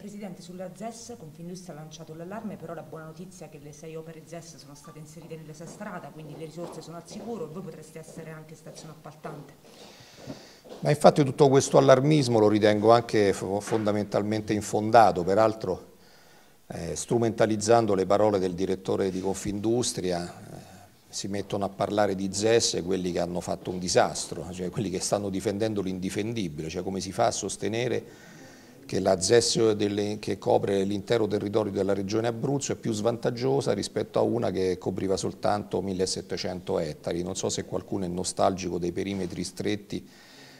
Presidente, sulla ZES Confindustria ha lanciato l'allarme, però la buona notizia è che le sei opere ZES sono state inserite nella sesta strada, quindi le risorse sono al sicuro e voi potreste essere anche stazione appaltante. Ma infatti tutto questo allarmismo lo ritengo anche fondamentalmente infondato, peraltro eh, strumentalizzando le parole del direttore di Confindustria eh, si mettono a parlare di ZES quelli che hanno fatto un disastro, cioè quelli che stanno difendendo l'indifendibile, cioè come si fa a sostenere che la ZES delle, che copre l'intero territorio della regione Abruzzo è più svantaggiosa rispetto a una che copriva soltanto 1700 ettari. Non so se qualcuno è nostalgico dei perimetri stretti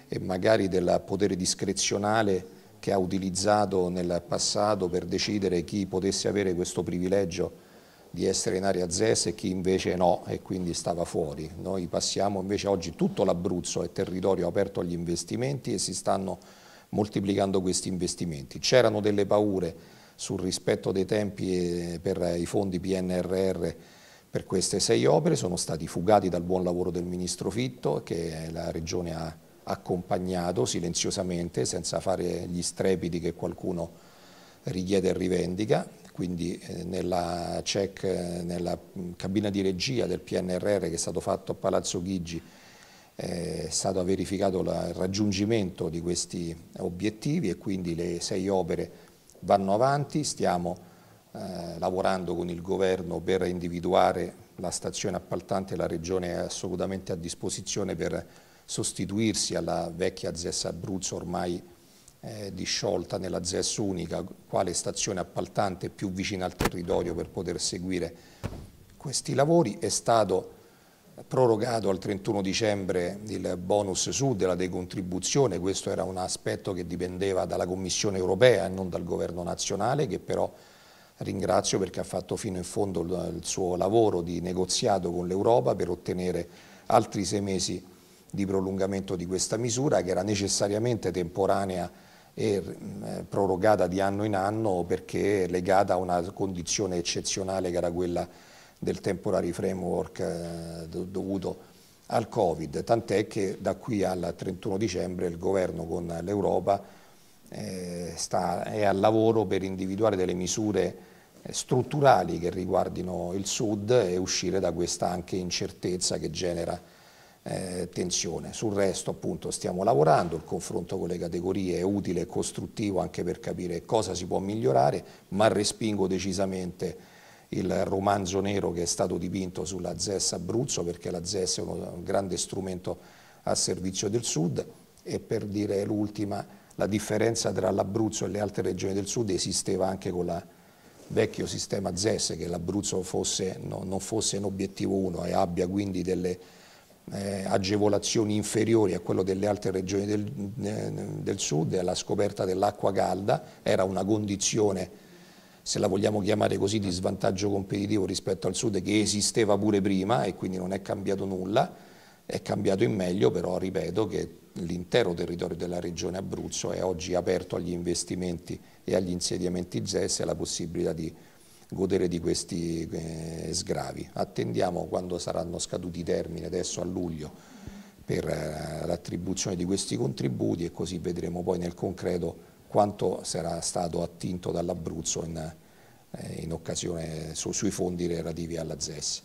e magari del potere discrezionale che ha utilizzato nel passato per decidere chi potesse avere questo privilegio di essere in area ZES e chi invece no e quindi stava fuori. Noi passiamo invece oggi tutto l'Abruzzo è territorio aperto agli investimenti e si stanno moltiplicando questi investimenti. C'erano delle paure sul rispetto dei tempi per i fondi PNRR per queste sei opere, sono stati fugati dal buon lavoro del Ministro Fitto che la Regione ha accompagnato silenziosamente senza fare gli strepiti che qualcuno richiede e rivendica, quindi eh, nella, check, eh, nella mm, cabina di regia del PNRR che è stato fatto a Palazzo Ghigi è stato verificato la, il raggiungimento di questi obiettivi e quindi le sei opere vanno avanti, stiamo eh, lavorando con il governo per individuare la stazione appaltante, la regione è assolutamente a disposizione per sostituirsi alla vecchia ZES Abruzzo ormai eh, disciolta nella ZES unica, quale stazione appaltante più vicina al territorio per poter seguire questi lavori. È stato prorogato al 31 dicembre il bonus sud, della decontribuzione, questo era un aspetto che dipendeva dalla Commissione europea e non dal governo nazionale che però ringrazio perché ha fatto fino in fondo il suo lavoro di negoziato con l'Europa per ottenere altri sei mesi di prolungamento di questa misura che era necessariamente temporanea e eh, prorogata di anno in anno perché legata a una condizione eccezionale che era quella del temporary framework eh, dovuto al Covid, tant'è che da qui al 31 dicembre il governo con l'Europa eh, è al lavoro per individuare delle misure eh, strutturali che riguardino il Sud e uscire da questa anche incertezza che genera tensione. Sul resto appunto stiamo lavorando, il confronto con le categorie è utile e costruttivo anche per capire cosa si può migliorare, ma respingo decisamente il romanzo nero che è stato dipinto sulla ZES Abruzzo, perché la ZES è un grande strumento a servizio del Sud e per dire l'ultima, la differenza tra l'Abruzzo e le altre regioni del Sud esisteva anche con il vecchio sistema ZES, che l'Abruzzo no, non fosse in obiettivo 1 e abbia quindi delle eh, agevolazioni inferiori a quello delle altre regioni del, eh, del sud, la scoperta dell'acqua calda era una condizione se la vogliamo chiamare così, di svantaggio competitivo rispetto al sud che esisteva pure prima e quindi non è cambiato nulla, è cambiato in meglio, però ripeto che l'intero territorio della regione Abruzzo è oggi aperto agli investimenti e agli insediamenti ZES e alla possibilità di godere di questi eh, sgravi. Attendiamo quando saranno scaduti i termini, adesso a luglio, per eh, l'attribuzione di questi contributi e così vedremo poi nel concreto quanto sarà stato attinto dall'Abruzzo in eh, in occasione su, sui fondi relativi alla ZES.